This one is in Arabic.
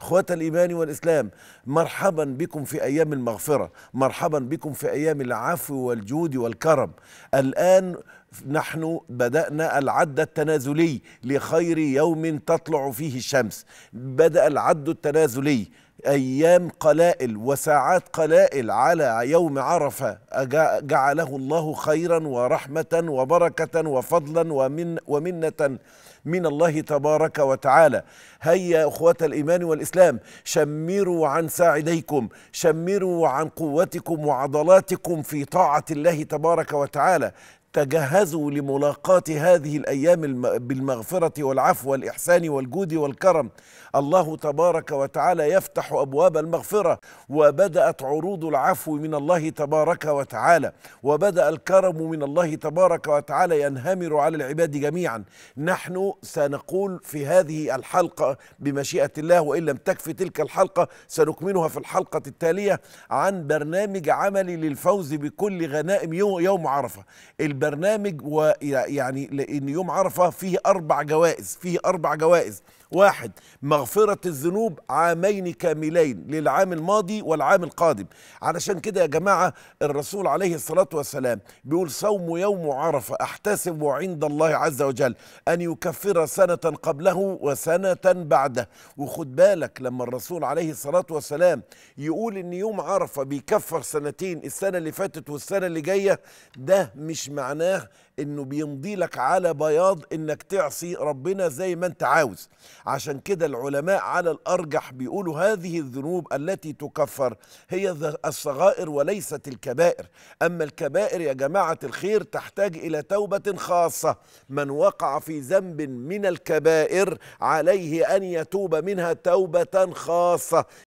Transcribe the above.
اخوات الايمان والاسلام مرحبا بكم في ايام المغفره مرحبا بكم في ايام العفو والجود والكرم الان نحن بدأنا العد التنازلي لخير يوم تطلع فيه الشمس بدأ العد التنازلي أيام قلائل وساعات قلائل على يوم عرفة جعله الله خيرا ورحمة وبركة وفضلا ومن ومنة من الله تبارك وتعالى هيا أخوة الإيمان والإسلام شمروا عن ساعديكم شمروا عن قوتكم وعضلاتكم في طاعة الله تبارك وتعالى تجهزوا لملاقاة هذه الأيام بالمغفرة والعفو والإحسان والجود والكرم الله تبارك وتعالى يفتح أبواب المغفرة وبدأت عروض العفو من الله تبارك وتعالى وبدأ الكرم من الله تبارك وتعالى ينهمر على العباد جميعا نحن سنقول في هذه الحلقة بمشيئة الله وإن لم تكفي تلك الحلقة سنكملها في الحلقة التالية عن برنامج عملي للفوز بكل غنائم يوم عرفة البرنامج ويعني لان يوم عرفه فيه اربع جوائز فيه اربع جوائز واحد مغفرة الذنوب عامين كاملين للعام الماضي والعام القادم علشان كده يا جماعة الرسول عليه الصلاة والسلام بيقول صوم يوم عرفة أحتسب عند الله عز وجل أن يكفر سنة قبله وسنة بعده وخد بالك لما الرسول عليه الصلاة والسلام يقول إن يوم عرفة بيكفر سنتين السنة اللي فاتت والسنة اللي جاية ده مش معناه انه بيمضي لك على بياض انك تعصي ربنا زي ما انت عاوز عشان كده العلماء على الأرجح بيقولوا هذه الذنوب التي تكفر هي الصغائر وليست الكبائر أما الكبائر يا جماعة الخير تحتاج إلى توبة خاصة من وقع في ذنب من الكبائر عليه أن يتوب منها توبة خاصة